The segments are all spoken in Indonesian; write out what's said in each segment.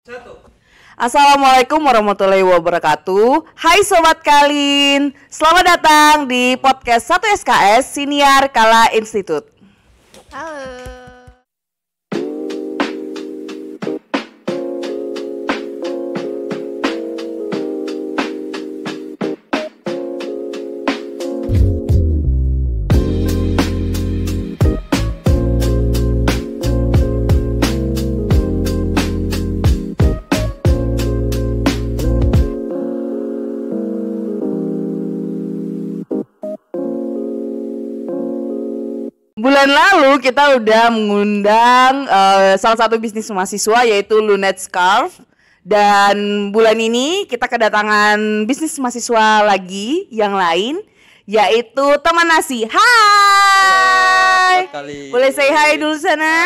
Satu. Assalamualaikum warahmatullahi wabarakatuh. Hai sobat Kalin, selamat datang di podcast 1 SKS Siniar Kala Institute. Halo. bulan lalu kita udah mengundang uh, salah satu bisnis mahasiswa yaitu Lunet Scarf dan bulan ini kita kedatangan bisnis mahasiswa lagi yang lain yaitu teman nasi. Hai. Boleh say hi dulu sana.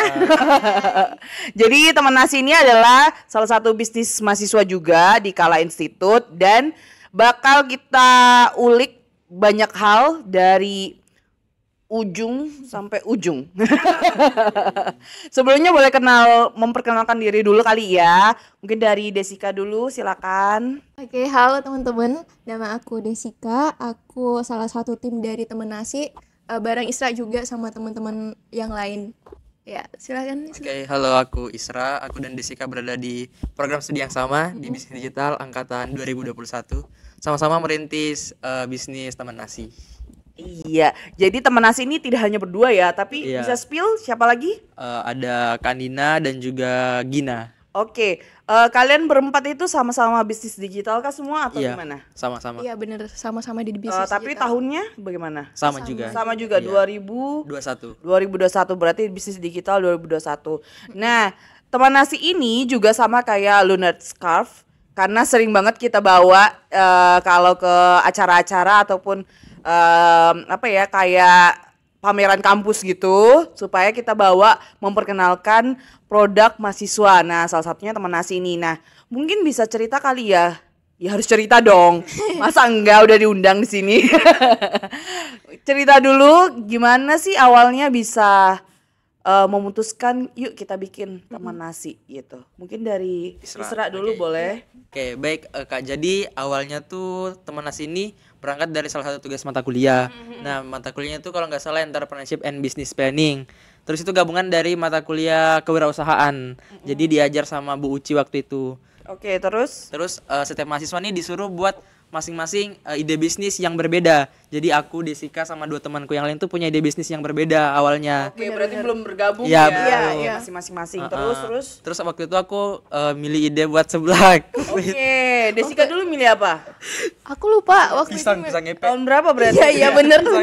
Jadi teman nasi ini adalah salah satu bisnis mahasiswa juga di Kala Institut dan bakal kita ulik banyak hal dari ujung sampai ujung. Sebelumnya boleh kenal memperkenalkan diri dulu kali ya. Mungkin dari Desika dulu silakan. Oke, halo teman-teman. Nama aku Desika. Aku salah satu tim dari teman Nasi. Uh, bareng Isra juga sama teman-teman yang lain. Ya, silakan. Oke, okay, halo aku Isra. Aku dan Desika berada di program studi yang sama mm-hmm. di bisnis digital angkatan 2021. Sama-sama merintis uh, bisnis teman nasi. Iya, jadi teman nasi ini tidak hanya berdua ya, tapi iya. bisa spill siapa lagi? Uh, ada Kandina dan juga Gina. Oke, okay. uh, eh, kalian berempat itu sama-sama bisnis digital kah semua atau iya, gimana? Sama-sama. Iya bener, sama-sama di eh, bisnis. Uh, tapi tahunnya bagaimana? Sama, sama juga. Sama juga iya. 2021. 2021 berarti bisnis digital 2021. Nah, teman nasi ini juga sama kayak Lunar Scarf karena sering banget kita bawa uh, kalau ke acara-acara ataupun um, apa ya kayak pameran kampus gitu supaya kita bawa memperkenalkan produk mahasiswa. Nah, salah satunya teman nasi ini. Nah, mungkin bisa cerita kali ya. Ya harus cerita dong. Masa enggak udah diundang di sini. cerita dulu gimana sih awalnya bisa uh, memutuskan yuk kita bikin teman nasi gitu. Mungkin dari Isra, Isra dulu okay. boleh. Oke, okay, baik uh, Kak. Jadi awalnya tuh teman nasi ini berangkat dari salah satu tugas mata kuliah. Hmm, hmm, hmm. Nah, mata kuliahnya itu kalau nggak salah entrepreneurship and business planning. Terus itu gabungan dari mata kuliah kewirausahaan. Jadi diajar sama Bu Uci waktu itu. Oke, terus? Terus uh, setiap mahasiswa nih disuruh buat masing-masing uh, ide bisnis yang berbeda. Jadi aku, Desika sama dua temanku yang lain tuh punya ide bisnis yang berbeda awalnya. Oke, okay, berarti bener. belum bergabung ya. Iya, ya. Iya, iya. masing-masing. Uh -uh. Terus terus. Terus waktu itu aku uh, milih ide buat seblak. Oke, okay. Desika okay. dulu milih apa? Aku lupa waktu pisang, itu. Pisang ngepek. Tahun berapa berarti? Iya, iya bener tuh.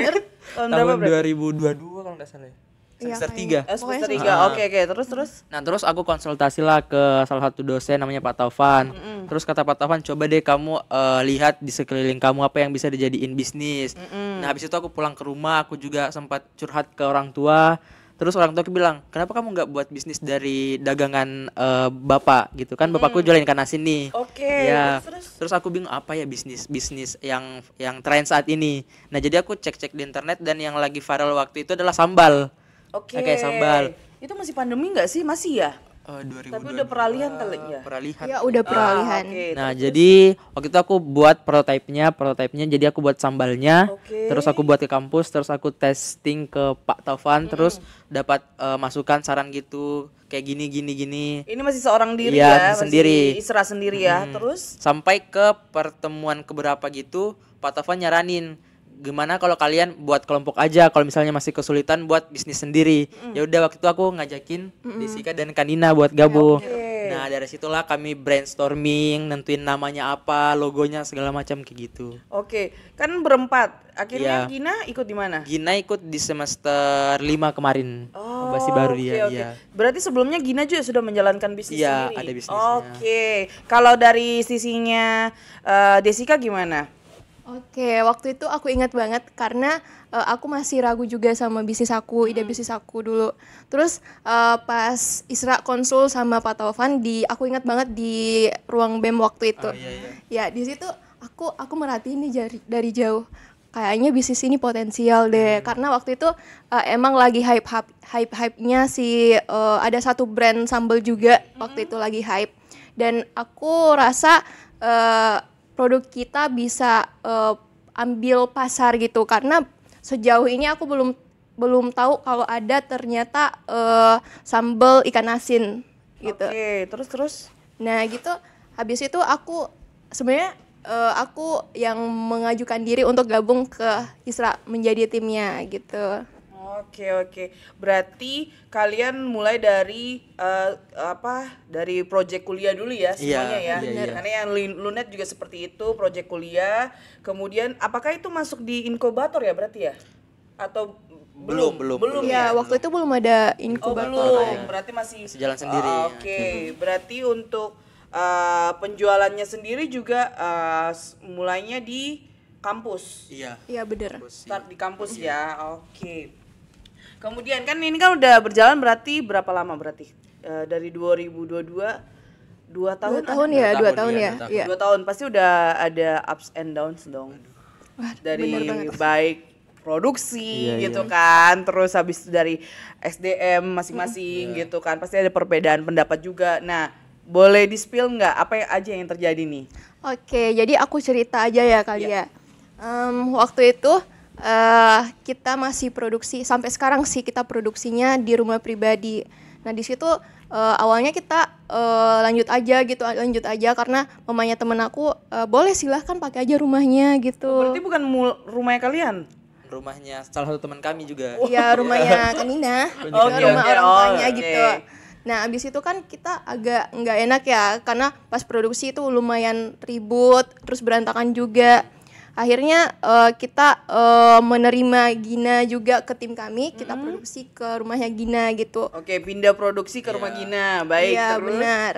Tahun, Tahun berapa 2022 kalau enggak salah. Ya. Iya, semester tiga gitu. semester tiga ah. oke oke terus terus nah terus aku konsultasilah ke salah satu dosen namanya Pak Taufan mm -hmm. terus kata Pak Taufan coba deh kamu uh, lihat di sekeliling kamu apa yang bisa dijadiin bisnis mm -hmm. nah habis itu aku pulang ke rumah aku juga sempat curhat ke orang tua terus orang tua aku bilang kenapa kamu nggak buat bisnis dari dagangan uh, bapak gitu kan bapakku hmm. jualin ikan asin nih oke okay, ya terus, terus aku bingung apa ya bisnis bisnis yang yang tren saat ini nah jadi aku cek cek di internet dan yang lagi viral waktu itu adalah sambal Oke. Okay. Okay, sambal. Itu masih pandemi nggak sih? Masih ya? Uh, eh, 2000, Tapi udah peralihan kali Peralihan. Ya? ya udah ah, peralihan. Ah, okay, nah, terus. jadi waktu itu aku buat prototipenya, prototipenya jadi aku buat sambalnya, okay. terus aku buat ke kampus, terus aku testing ke Pak Taufan, hmm. terus dapat uh, masukan saran gitu kayak gini gini gini. Ini masih seorang diri iya, ya, ya masih sendiri. Isra sendiri hmm. ya. Terus sampai ke pertemuan keberapa gitu, Pak Taufan nyaranin gimana kalau kalian buat kelompok aja kalau misalnya masih kesulitan buat bisnis sendiri mm. ya udah waktu itu aku ngajakin mm -mm. Desika dan Kanina buat gabung ya, okay. nah dari situlah kami brainstorming nentuin namanya apa logonya segala macam kayak gitu oke kan berempat akhirnya ya. Gina ikut di mana Gina ikut di semester lima kemarin oh, masih baru okay, dia okay. Iya. berarti sebelumnya Gina juga sudah menjalankan bisnis ya, sendiri ada bisnisnya oke okay. kalau dari sisinya uh, eh, Desika gimana Oke, waktu itu aku ingat banget karena uh, aku masih ragu juga sama bisnis aku, ide hmm. bisnis aku dulu. Terus uh, pas Isra konsul sama Pak Taufan di aku ingat banget di ruang BEM waktu itu. Oh, iya, iya. Ya, di situ aku aku merhatiin nih dari, dari jauh. Kayaknya bisnis ini potensial deh hmm. karena waktu itu uh, emang lagi hype hype hype hype-nya si uh, ada satu brand sambel juga hmm. waktu itu lagi hype. Dan aku rasa uh, produk kita bisa uh, ambil pasar gitu karena sejauh ini aku belum belum tahu kalau ada ternyata uh, sambal ikan asin gitu. Oke, okay, terus terus. Nah, gitu habis itu aku sebenarnya uh, aku yang mengajukan diri untuk gabung ke Isra menjadi timnya gitu. Oke oke. Berarti kalian mulai dari uh, apa? Dari proyek kuliah dulu ya iya, semuanya ya. Iya, iya. Karena yang lunet juga seperti itu, proyek kuliah. Kemudian apakah itu masuk di inkubator ya berarti ya? Atau belum belum belum ya, ya waktu itu belum ada inkubator. Oh, belum. Ya. Berarti masih sejalan sendiri. oh, Oke, okay. Hmm. Ya. berarti untuk uh, penjualannya sendiri juga uh, mulainya di kampus. Iya. Iya benar. Iya. Start di kampus ya, ya. Oke. Okay. Kemudian kan ini kan udah berjalan berarti berapa lama berarti? E, dari 2022 dua tahun, dua tahun ya dua, tahun, tahun iya, ya, ya. Dua, tahun pasti udah ada ups and downs dong Wah, dari baik produksi iya, iya. gitu iya. kan terus habis dari SDM masing-masing hmm. gitu kan pasti ada perbedaan pendapat juga nah boleh di spill nggak apa aja yang terjadi nih oke jadi aku cerita aja ya kali yeah. ya um, waktu itu uh, kita masih produksi sampai sekarang sih kita produksinya di rumah pribadi. Nah di situ uh, awalnya kita uh, lanjut aja gitu lanjut aja karena mamanya temen aku uh, boleh silahkan pakai aja rumahnya gitu. Berarti bukan mul rumahnya kalian? Rumahnya salah satu teman kami juga. Oh, iya, iya rumahnya Kanina, okay, rumah okay, orang oh, tuanya okay. Iya. gitu. Nah, abis itu kan kita agak nggak enak ya, karena pas produksi itu lumayan ribut, terus berantakan juga akhirnya uh, kita uh, menerima Gina juga ke tim kami kita hmm. produksi ke rumahnya Gina gitu oke pindah produksi ke yeah. rumah iya. Gina baik yeah, terus benar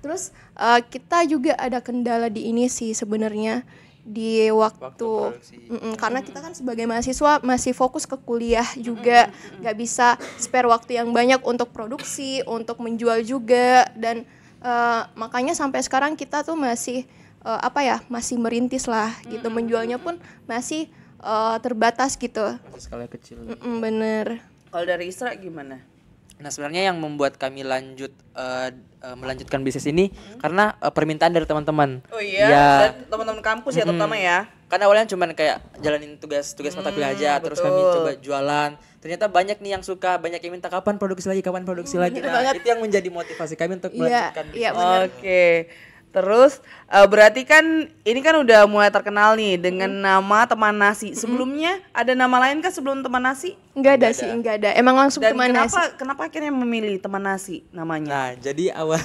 terus uh, kita juga ada kendala di ini sih sebenarnya di waktu, waktu mm -mm, karena hmm. kita kan sebagai mahasiswa masih fokus ke kuliah juga nggak bisa spare waktu yang banyak untuk produksi untuk menjual juga dan uh, makanya sampai sekarang kita tuh masih uh, apa ya masih merintis lah mm gitu. -hmm. gitu menjualnya pun masih uh, terbatas gitu skala kecil mm -mm, bener kalau dari Isra gimana Nah sebenarnya yang membuat kami lanjut uh, uh, melanjutkan bisnis ini hmm. karena uh, permintaan dari teman-teman. Oh iya, ya. teman-teman kampus hmm. ya terutama ya. Karena awalnya cuma kayak jalanin tugas-tugas mata kuliah aja, betul. terus kami coba jualan. Ternyata banyak nih yang suka, banyak yang minta kapan produksi lagi, kapan produksi hmm, lagi. Nah, itu yang menjadi motivasi kami untuk iya, melanjutkan. Iya, yeah, Oke. Okay. Terus uh, berarti kan ini kan udah mulai terkenal nih dengan hmm. nama teman nasi. Hmm. Sebelumnya hmm. ada nama lain kah sebelum teman nasi? Enggak ada, ada. sih, enggak ada. Emang langsung Dan teman kenapa, nasi. Kenapa akhirnya memilih teman nasi namanya? Nah, jadi awal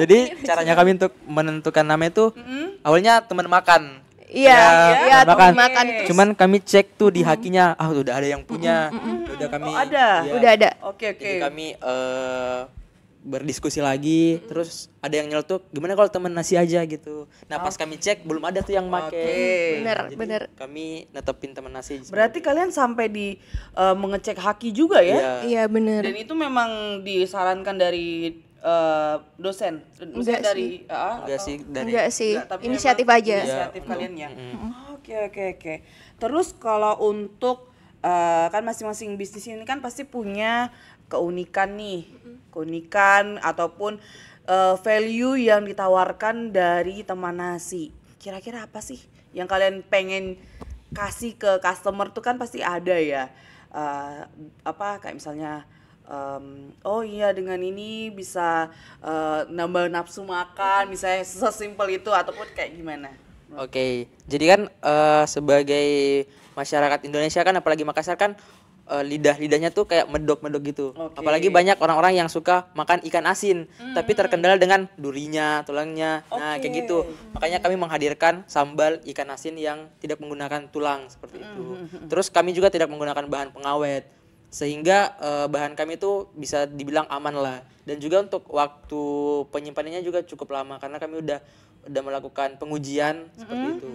jadi caranya kami untuk menentukan nama itu hmm awalnya teman makan. Iya, iya, teman makan. Terus. Cuman kami cek tuh di hmm. hakinya, ah udah ada yang hmm, punya. hmm Udah kami Oh, ada. Ya, udah ada. Oke, okay, oke. Okay. Jadi kami uh, berdiskusi lagi mm. terus ada yang nyeletuk gimana kalau temen nasi aja gitu nah pas kami cek belum ada tuh yang make okay. Nah, bener Jadi bener kami netepin temen nasi berarti kalian sampai di uh, mengecek haki juga ya iya yeah. yeah, bener dan itu memang disarankan dari uh, dosen enggak dari sih. Uh, enggak sih dari eh, ah, enggak sih ya, inisiatif aja inisiatif kalian ya oke oke oke terus kalau untuk uh, kan masing-masing bisnis ini kan pasti punya keunikan nih, keunikan ataupun uh, value yang ditawarkan dari teman nasi. Kira-kira apa sih yang kalian pengen kasih ke customer tuh kan pasti ada ya. Uh, apa kayak misalnya um, oh iya dengan ini bisa uh, nambah nafsu makan misalnya sesimpel itu ataupun kayak gimana Oke, okay. jadi kan uh, sebagai masyarakat Indonesia kan apalagi Makassar kan uh, eh, lidah lidahnya tuh kayak medok-medok gitu. Okay. Apalagi banyak orang-orang yang suka makan ikan asin, mm-hmm. tapi terkendala dengan durinya, tulangnya. Okay. Nah, kayak gitu. Makanya kami menghadirkan sambal ikan asin yang tidak menggunakan tulang seperti itu. Mm-hmm. Terus kami juga tidak menggunakan bahan pengawet sehingga uh, bahan kami itu bisa dibilang aman lah dan juga untuk waktu penyimpanannya juga cukup lama karena kami udah udah melakukan pengujian mm -hmm. seperti itu.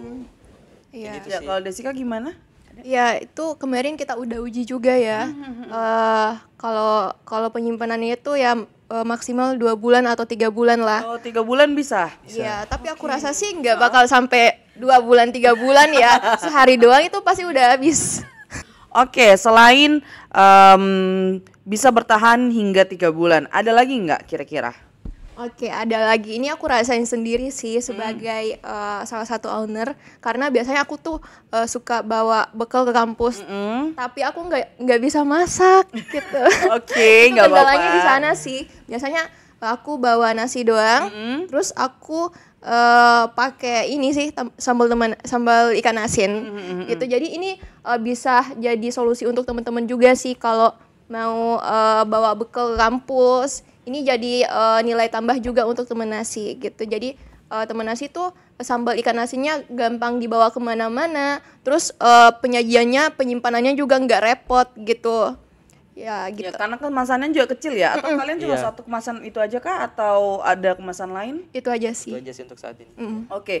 Iya. Gitu ya, kalau Desika gimana? Ya itu kemarin kita udah uji juga ya. Mm-hmm. Eh, kalau uh, kalau penyimpanannya itu ya uh, maksimal dua bulan atau tiga bulan lah. Oh tiga bulan bisa? Iya. Tapi okay. aku rasa sih nggak bakal sampai dua bulan tiga bulan ya. Sehari doang itu pasti udah habis. Oke, selain um, bisa bertahan hingga tiga bulan, ada lagi nggak kira-kira? Oke, ada lagi. Ini aku rasain sendiri sih sebagai mm. uh, salah satu owner karena biasanya aku tuh uh, suka bawa bekal ke kampus, -hmm. tapi aku nggak nggak bisa masak gitu. Oke, nggak apa-apa. di sana sih. Biasanya aku bawa nasi doang, -hmm. terus aku uh, pakai ini sih sambal teman sambal ikan asin mm-hmm. mm-hmm. gitu jadi ini uh, bisa jadi solusi untuk teman-teman juga sih kalau mau uh, bawa bekal kampus ini jadi uh, nilai tambah juga untuk teman nasi gitu jadi uh, teman nasi tuh sambal ikan asinnya gampang dibawa kemana-mana terus uh, penyajiannya penyimpanannya juga nggak repot gitu Ya, ya gitu. Ya karena kemasannya juga kecil ya. Atau mm -mm. kalian cuma yeah. satu kemasan itu aja kah atau ada kemasan lain? Itu aja sih. Itu aja sih untuk saat ini. Mm. Oke. Okay.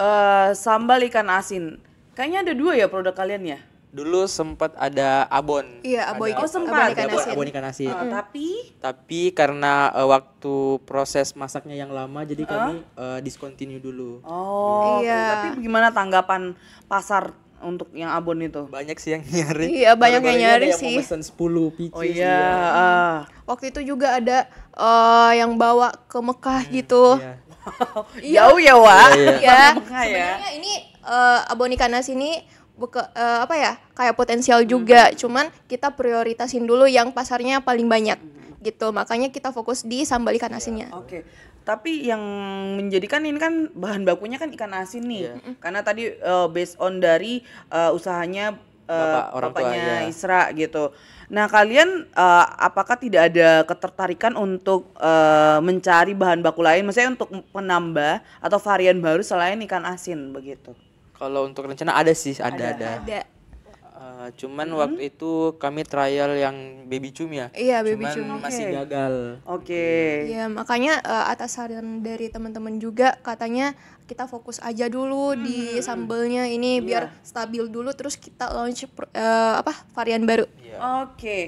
Uh, eh, sambal ikan asin. Kayaknya ada dua ya produk kalian ya? Dulu sempat ada abon. Iya, abon. ikan, oh, sempat abon ikan iya, asin. Abon ikan asin. Uh, Tapi tapi karena uh, waktu proses masaknya yang lama jadi uh? kami uh, discontinue dulu. Oh. Iya. Tapi gimana tanggapan pasar untuk yang abon itu banyak sih yang nyari iya banyak yang nyari yang sih pesan 10 pc oh iya ya. waktu itu juga ada uh, yang bawa ke Mekah hmm, gitu iya. iya. jauh ya wa iya, iya. iya. ya. sebenarnya ini uh, abon ikan nasi ini buka, uh, apa ya kayak potensial juga hmm. cuman kita prioritasin dulu yang pasarnya paling banyak hmm. gitu makanya kita fokus di sambal ikan asinnya iya. oke tapi yang menjadikan ini kan bahan bakunya kan ikan asin nih yeah. karena tadi uh, based on dari uh, usahanya uh, Bapak, orang bapaknya tua, Isra gitu nah kalian uh, apakah tidak ada ketertarikan untuk uh, mencari bahan baku lain misalnya untuk penambah atau varian baru selain ikan asin begitu kalau untuk rencana ada sih ada ada, ada. ada Eh, cuman hmm. waktu itu kami trial yang baby cum ya. Iya, baby cuman cum. Okay. masih gagal. Oke. Okay. Iya. iya, makanya uh, eh, atas saran dari teman-teman juga katanya kita fokus aja dulu hmm. di sambelnya ini yeah. biar stabil dulu terus kita launch uh, apa varian baru. Yeah. Oke. Okay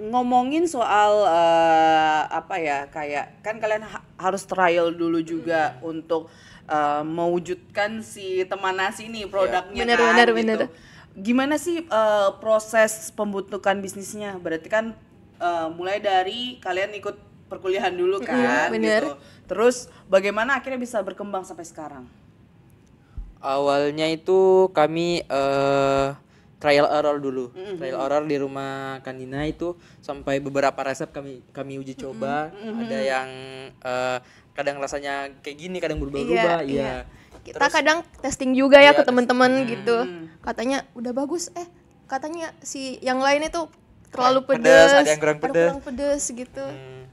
ngomongin soal uh, apa ya kayak kan kalian ha harus trial dulu juga hmm. untuk uh, mewujudkan si teman nasi ini iya. produknya yeah. bener, kan bener, gitu. Bener gimana sih uh, proses pembentukan bisnisnya? Berarti kan uh, mulai dari kalian ikut perkuliahan dulu iya, kan, mm, bener. gitu. Terus bagaimana akhirnya bisa berkembang sampai sekarang? Awalnya itu kami uh, trial error dulu, mm-hmm. trial error di rumah Kandina itu sampai beberapa resep kami kami uji coba, mm-hmm. ada yang uh, kadang rasanya kayak gini, kadang berubah-ubah, iya. Yeah, yeah. yeah kita Terus, kadang testing juga ya iya, ke teman-teman hmm. gitu katanya udah bagus eh katanya si yang lain itu terlalu pedes, pedes ada yang kurang pedes, kurang pedes gitu hmm.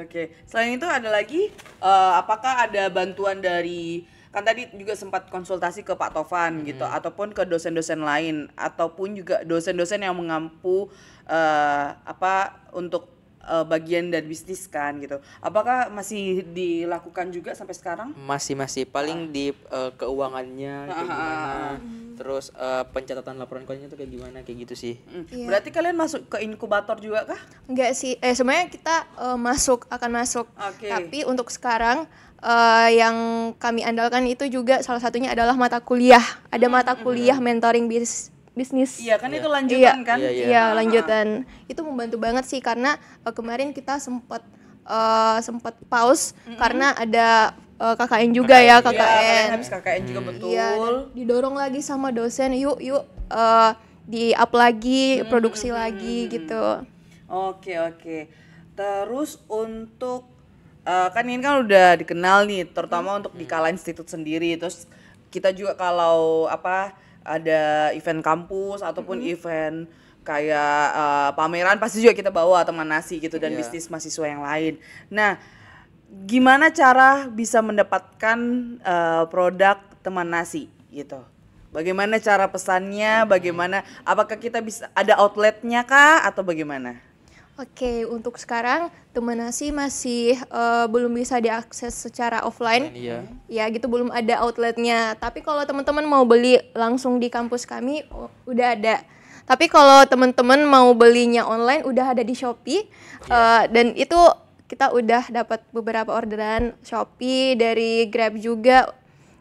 oke okay. selain itu ada lagi uh, apakah ada bantuan dari kan tadi juga sempat konsultasi ke Pak Tovan hmm. gitu ataupun ke dosen-dosen lain ataupun juga dosen-dosen yang mengampu uh, apa untuk uh, bagian dan bisnis kan gitu. Apakah masih dilakukan juga sampai sekarang? Masih masih paling eh, ah. di uh, keuangannya kayak ah, ah, gimana. Ah, ah. Terus uh, pencatatan laporan keuangannya tuh kayak gimana kayak gitu sih. Mm. Yeah. Berarti kalian masuk ke inkubator juga kah? Enggak sih. Eh sebenarnya kita uh, masuk akan masuk. Okay. Tapi untuk sekarang uh, yang kami andalkan itu juga salah satunya adalah mata kuliah. Ada mm, mata mm, kuliah mentoring bis bisnis. Iya kan yeah. itu iya. lanjutan yeah. kan? Iya, yeah. yeah, lanjutan. Itu membantu banget sih karena uh, kemarin kita sempat uh, eh, sempat pause mm -hmm. karena ada uh, eh, KKN juga KKN, ya KKN. Iya, kan habis KKN juga mm. betul. Yeah, didorong lagi sama dosen, yuk yuk uh, di up lagi, hmm. produksi lagi hmm. gitu. Oke oke. Terus untuk uh, kan ini kan udah dikenal nih, terutama hmm. untuk di kala institut sendiri. Terus kita juga kalau apa ada event kampus ataupun mm -hmm. event kayak uh, pameran pasti juga kita bawa teman nasi gitu dan yeah. bisnis mahasiswa yang lain. Nah, gimana cara bisa mendapatkan uh, produk teman nasi gitu? Bagaimana cara pesannya? Bagaimana? Apakah kita bisa ada outletnya kah atau bagaimana? Oke, untuk sekarang teman sih masih uh, belum bisa diakses secara offline. iya. Ya, gitu belum ada outletnya. Tapi kalau teman-teman mau beli langsung di kampus kami oh, udah ada. Tapi kalau teman-teman mau belinya online udah ada di Shopee yeah. Iya. uh, dan itu kita udah dapat beberapa orderan Shopee dari Grab juga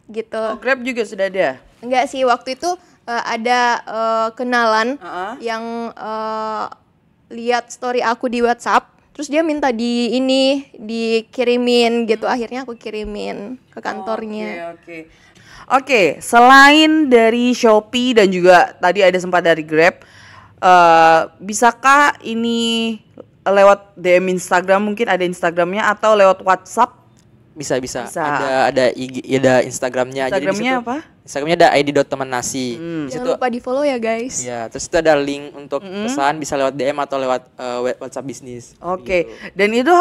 gitu. Oh, Grab juga sudah ada? Enggak sih, waktu itu uh, ada uh, kenalan uh -huh. yang uh, lihat story aku di WhatsApp terus dia minta di ini dikirimin gitu hmm. akhirnya aku kirimin ke kantornya oke oh, oke okay, okay. okay, selain dari Shopee dan juga tadi ada sempat dari Grab uh, bisakah ini lewat DM Instagram mungkin ada Instagramnya atau lewat WhatsApp bisa bisa, bisa. ada ada IG, ada Instagramnya Instagramnya apa Instagramnya ada ID teman nasi hmm. jangan lupa di follow ya guys ya terus itu ada link untuk mm-hmm. pesan bisa lewat DM atau lewat uh, WhatsApp bisnis oke okay. gitu. dan itu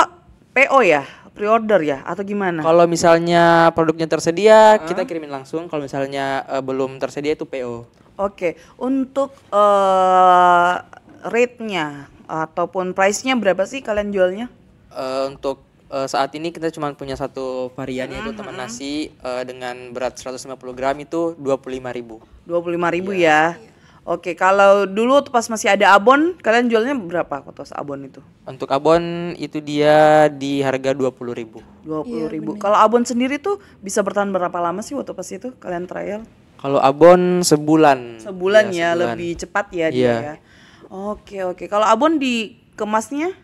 PO ya pre-order ya atau gimana? Kalau misalnya produknya tersedia, huh? kita kirimin langsung. Kalau misalnya uh, belum tersedia itu PO. Oke, okay. untuk uh, rate-nya ataupun price-nya berapa sih kalian jualnya? Uh, untuk uh, saat ini kita cuma punya satu varian yaitu teman nasi uh, dengan berat 150 gram itu 25.000. Ribu. 25.000 ribu ya. ya. Oke, kalau dulu pas masih ada abon, kalian jualnya berapa kotos abon itu? Untuk abon itu dia di harga dua puluh ribu. Dua puluh ya, ribu. Iya, kalau abon sendiri tuh bisa bertahan berapa lama sih waktu pas itu kalian trial? Kalau abon sebulan. Sebulan ya, ya sebulan. lebih cepat ya, ya dia. Iya. Ya. Oke oke. Kalau abon dikemasnya?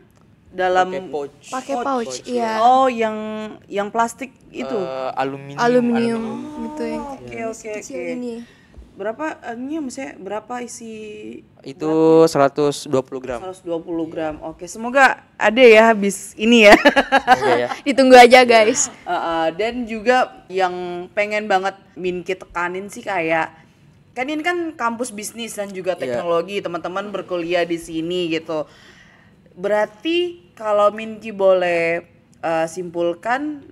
dalam pakai pouch. Iya. iya. Oh, yang yang plastik itu. Uh, aluminium. Aluminium oh, gitu ya. Oh, oke, oke, oke. Berapa ini maksudnya berapa isi itu berapa? 120 gram. 120 gram. Yeah. Oke, semoga ada ya habis ini ya. ya. Ditunggu aja, iya. guys. Uh, uh, dan juga yang pengen banget Minki tekanin sih kayak kan ini kan kampus bisnis dan juga iya. teknologi, yeah. teman-teman berkuliah di sini gitu berarti kalau Minky boleh uh, simpulkan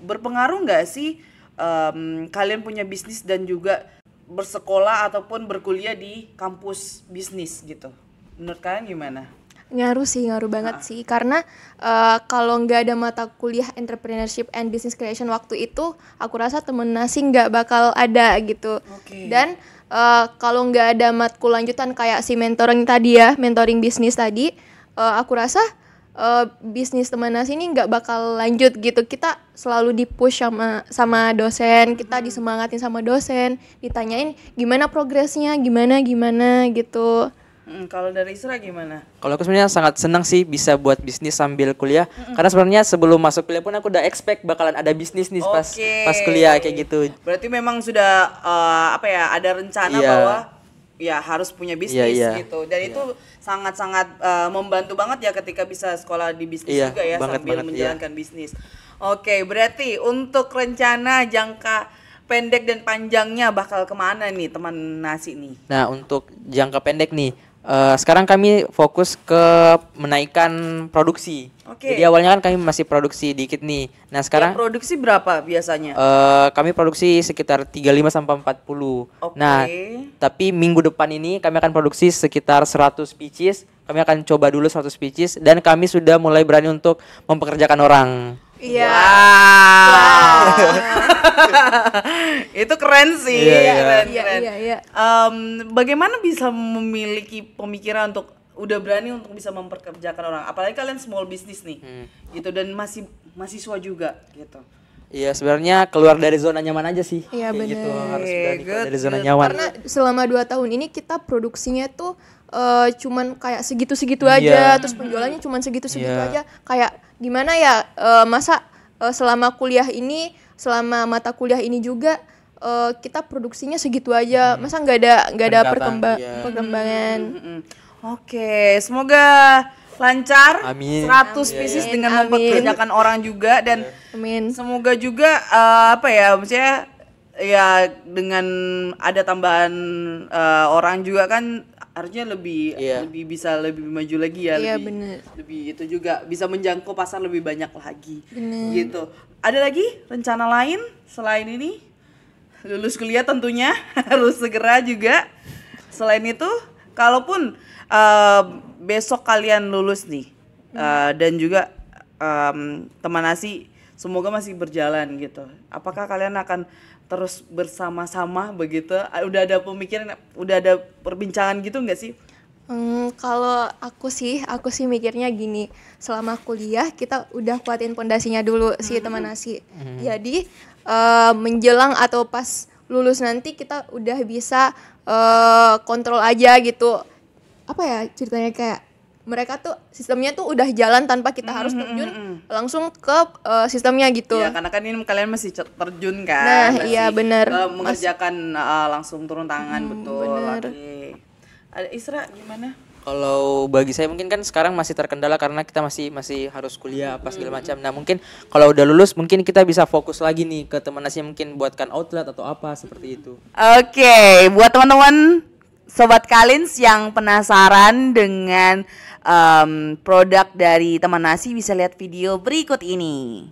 berpengaruh nggak sih um, kalian punya bisnis dan juga bersekolah ataupun berkuliah di kampus bisnis gitu menurut kalian gimana ngaruh sih ngaruh banget nah. sih karena uh, kalau nggak ada mata kuliah entrepreneurship and business creation waktu itu aku rasa temen nasi nggak bakal ada gitu okay. dan uh, kalau nggak ada matkul lanjutan kayak si mentoring tadi ya mentoring bisnis tadi uh, aku rasa uh, bisnis teman ini nggak bakal lanjut gitu kita selalu dipush sama sama dosen kita disemangatin sama dosen ditanyain gimana progresnya gimana gimana gitu Hmm, kalau dari Isra gimana? Kalau aku sebenarnya sangat senang sih bisa buat bisnis sambil kuliah. Mm-mm. Karena sebenarnya sebelum masuk kuliah pun aku udah expect bakalan ada bisnis nih okay. pas pas kuliah kayak gitu. Berarti memang sudah uh, apa ya ada rencana yeah. bahwa ya harus punya iya, bisnis yeah, yeah. gitu dan yeah. itu sangat-sangat uh, membantu banget ya ketika bisa sekolah di bisnis yeah, juga ya banget, sambil banget, iya. menjalankan yeah. bisnis oke okay, berarti untuk rencana jangka pendek dan panjangnya bakal kemana nih teman nasi nih nah untuk jangka pendek nih uh, sekarang kami fokus ke menaikkan produksi. Okay. Jadi awalnya kan kami masih produksi dikit nih. Nah, sekarang ya, produksi berapa biasanya? Uh, kami produksi sekitar 35 sampai 40. Okay. Nah, tapi minggu depan ini kami akan produksi sekitar 100 pieces. Kami akan coba dulu 100 pieces dan kami sudah mulai berani untuk mempekerjakan orang. Iya. itu keren sih. Iya, iya. Keren, iya, keren. Iya, iya. bagaimana bisa memiliki pemikiran untuk udah berani untuk bisa memperkerjakan orang, apalagi kalian small business nih, hmm. gitu dan masih mahasiswa juga gitu. Iya sebenarnya keluar dari zona nyaman aja sih. Iya benar. Gitu, harus berani iya, good, dari zona nyaman. Karena selama dua tahun ini kita produksinya tuh uh, cuman kayak segitu-segitu yeah. aja, terus penjualannya cuman segitu-segitu yeah. aja, kayak gimana ya uh, masa uh, selama kuliah ini selama mata kuliah ini juga uh, kita produksinya segitu aja hmm. masa nggak ada nggak ada perkemba iya. perkembangan hmm. hmm. hmm. oke okay. semoga lancar amin. 100 amin. Iya, iya. dengan amin. dengan mempekerjakan orang juga dan amin. semoga juga uh, apa ya maksudnya ya dengan ada tambahan uh, orang juga kan harusnya lebih yeah. lebih bisa lebih maju lagi ya yeah, lebih bener. lebih itu juga bisa menjangkau pasar lebih banyak lagi bener. gitu ada lagi rencana lain selain ini lulus kuliah tentunya harus segera juga selain itu kalaupun uh, besok kalian lulus nih hmm. Eh, dan juga um, teman nasi semoga masih berjalan gitu apakah kalian akan terus bersama-sama begitu ah, udah ada pemikiran udah ada perbincangan gitu nggak sih Hmm, kalau aku sih, aku sih mikirnya gini, selama kuliah kita udah kuatin pondasinya dulu -hmm. si teman nasi. -hmm. Jadi uh, menjelang atau pas lulus nanti kita udah bisa uh, kontrol aja gitu. Apa ya ceritanya kayak mereka tuh sistemnya tuh udah jalan tanpa kita harus terjun mm-hmm. langsung ke uh, sistemnya gitu. Iya, karena kan ini kalian masih terjun kan. Nah, masih, iya benar. Uh, eh, mengerjakan Mas... uh, eh, langsung turun tangan hmm, betul bener. lagi. Ada Isra gimana? Kalau bagi saya mungkin kan sekarang masih terkendala karena kita masih masih harus kuliah apa segala macam. Nah mungkin kalau udah lulus mungkin kita bisa fokus lagi nih ke teman nasi mungkin buatkan outlet atau apa seperti itu. Oke, okay, buat teman-teman sobat Kalins yang penasaran dengan um, produk dari teman nasi bisa lihat video berikut ini.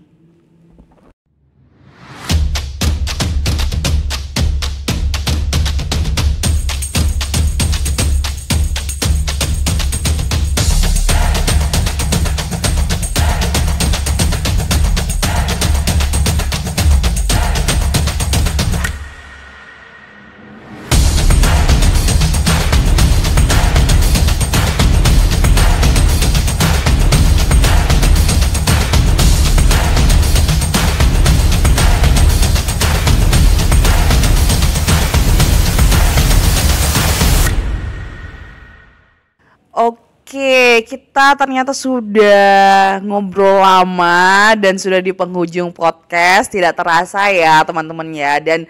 kita ternyata sudah ngobrol lama dan sudah di penghujung podcast. Tidak terasa ya teman-teman ya. Dan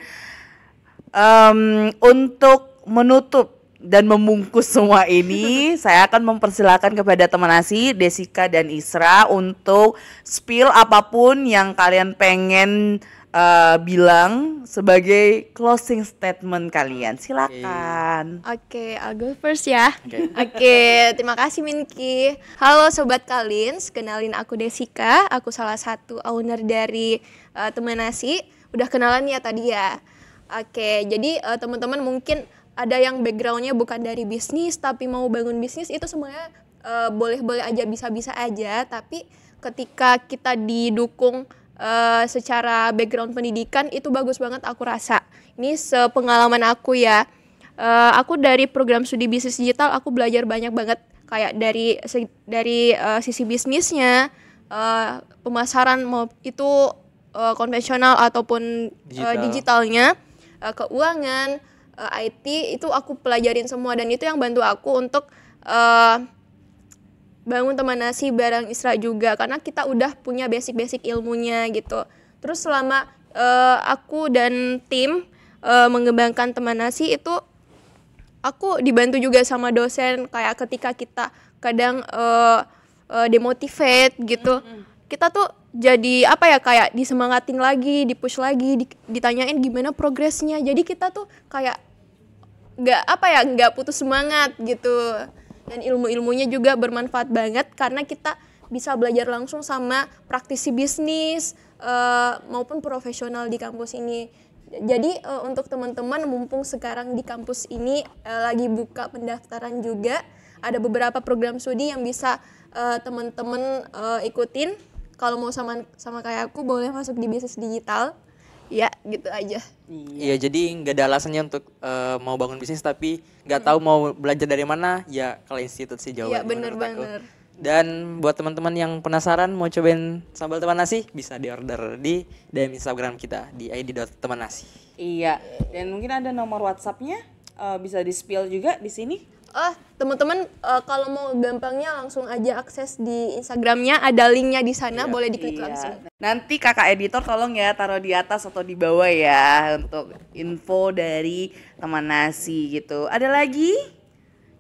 um, untuk menutup dan membungkus semua ini, saya akan mempersilahkan kepada teman Asi, Desika dan Isra untuk spill apapun yang kalian pengen uh, bilang sebagai closing statement kalian. Silakan. Oke, okay. okay, I'll go first ya. Oke, okay. okay, terima kasih Minki. Halo sobat kalian kenalin aku Desika, aku salah satu owner dari uh, eh, Teman Nasi. Udah kenalan ya tadi ya. Oke, okay, jadi uh, teman-teman mungkin ada yang backgroundnya bukan dari bisnis tapi mau bangun bisnis itu semuanya uh, boleh -boleh aja bisa-bisa aja tapi ketika kita didukung uh, secara background pendidikan itu bagus banget aku rasa. Ini sepengalaman aku ya. Uh, aku dari program studi bisnis digital aku belajar banyak banget kayak dari dari uh, sisi bisnisnya, uh, pemasaran mau itu uh, konvensional ataupun Digital. uh, digitalnya, uh, keuangan, uh, IT itu aku pelajarin semua dan itu yang bantu aku untuk uh, bangun teman nasi bareng Isra juga karena kita udah punya basic-basic ilmunya gitu. Terus selama uh, aku dan tim uh, mengembangkan teman nasi itu aku dibantu juga sama dosen kayak ketika kita kadang uh, uh, demotivate gitu. Kita tuh jadi apa ya kayak disemangatin lagi, dipush lagi, di, ditanyain gimana progresnya. Jadi kita tuh kayak nggak apa ya nggak putus semangat gitu dan ilmu-ilmunya juga bermanfaat banget karena kita bisa belajar langsung sama praktisi bisnis uh, maupun profesional di kampus ini. Jadi uh, untuk teman-teman mumpung sekarang di kampus ini uh, lagi buka pendaftaran juga ada beberapa program studi yang bisa uh, teman-teman uh, ikutin. Kalau mau sama sama kayak aku boleh masuk di bisnis digital ya gitu aja iya, ya, jadi nggak ada alasannya untuk uh, mau bangun bisnis tapi nggak hmm. tahu mau belajar dari mana ya kalau institut sih jawabannya iya bener bener aku. dan buat teman-teman yang penasaran mau cobain sambal teman nasi bisa diorder di DM Instagram kita di id teman nasi iya dan mungkin ada nomor WhatsAppnya uh, bisa di spill juga di sini oh teman-teman uh, kalau mau gampangnya langsung aja akses di Instagramnya ada linknya di sana iya, boleh diklik iya. langsung nanti kakak editor tolong ya taruh di atas atau di bawah ya untuk info dari teman nasi gitu ada lagi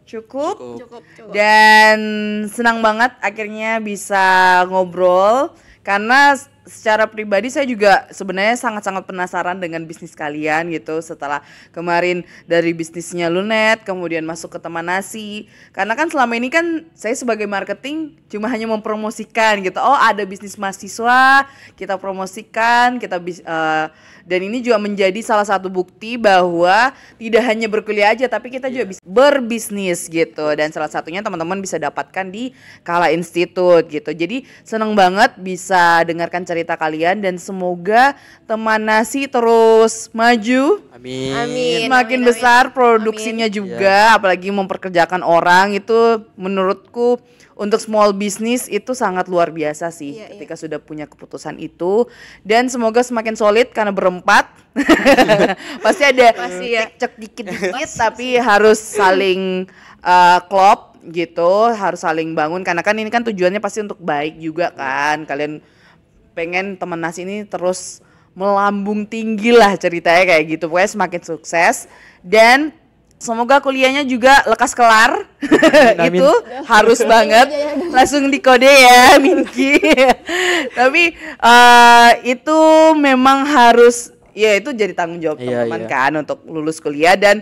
cukup cukup, cukup, cukup. dan senang banget akhirnya bisa ngobrol karena secara pribadi saya juga sebenarnya sangat-sangat penasaran dengan bisnis kalian gitu setelah kemarin dari bisnisnya lunet kemudian masuk ke teman nasi karena kan selama ini kan saya sebagai marketing cuma hanya mempromosikan gitu oh ada bisnis mahasiswa kita promosikan kita bis, uh, dan ini juga menjadi salah satu bukti bahwa tidak hanya berkuliah aja tapi kita juga iya. bisa berbisnis gitu dan salah satunya teman-teman bisa dapatkan di Kala Institute gitu jadi seneng banget bisa dengarkan cerita kalian dan semoga teman nasi terus maju. Amin. Amin. Makin amin, besar produksinya amin. juga, yeah. apalagi memperkerjakan orang itu menurutku untuk small business itu sangat luar biasa sih iya, iya. ketika sudah punya keputusan itu dan semoga semakin solid karena berempat pasti ada pasti ya. cek dikit dikit tapi harus saling uh, klop gitu harus saling bangun karena kan ini kan tujuannya pasti untuk baik juga kan kalian pengen teman nasi ini terus melambung tinggi lah ceritanya kayak gitu. Pokoknya semakin sukses dan Semoga kuliahnya juga lekas kelar. itu harus iya, banget. Iya, iya. Langsung dikode ya, Minki. Tapi uh, itu memang harus ya itu jadi tanggung jawab teman-teman kan untuk lulus kuliah dan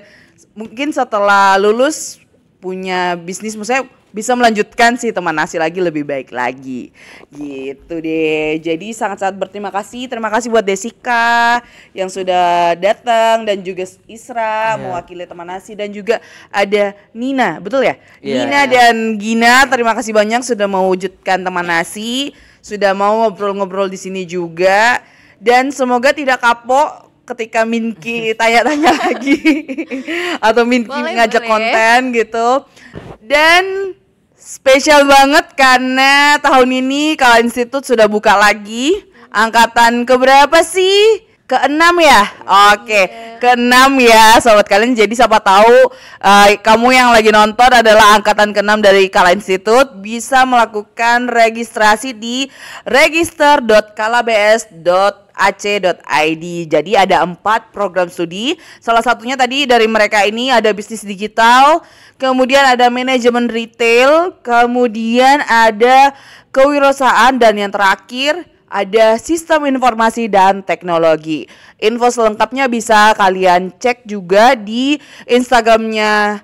mungkin setelah lulus punya bisnis maksudnya bisa melanjutkan sih teman nasi lagi lebih baik lagi gitu deh jadi sangat-sangat berterima kasih terima kasih buat Desika yang sudah datang dan juga Isra yeah. mewakili teman nasi dan juga ada Nina betul ya yeah, Nina yeah. dan Gina terima kasih banyak sudah mewujudkan teman nasi sudah mau ngobrol-ngobrol di sini juga dan semoga tidak kapok ketika Minki tanya-tanya lagi atau Minki ngajak konten gitu dan Spesial banget karena tahun ini Kala Institut sudah buka lagi. Angkatan keberapa sih? Keenam ya? Oke, iya. keenam ya sobat kalian. Jadi siapa tahu uh, kamu yang lagi nonton adalah angkatan keenam dari Kala Institut bisa melakukan registrasi di register.kalabs.com ac.id. Jadi ada empat program studi. Salah satunya tadi dari mereka ini ada bisnis digital, kemudian ada manajemen retail, kemudian ada kewirausahaan dan yang terakhir ada sistem informasi dan teknologi. Info selengkapnya bisa kalian cek juga di Instagramnya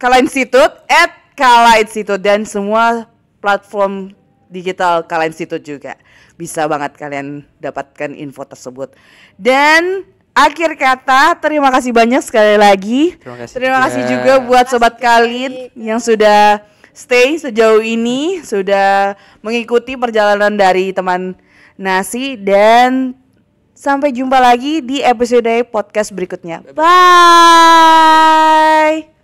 Kala Institute at Kala Institute dan semua platform digital Kala Institute juga bisa banget kalian dapatkan info tersebut. Dan akhir kata, terima kasih banyak sekali lagi. Terima kasih, terima kasih juga. buat sobat kalian yang sudah stay sejauh ini, sudah mengikuti perjalanan dari teman Nasi dan sampai jumpa lagi di episode podcast berikutnya. Bye.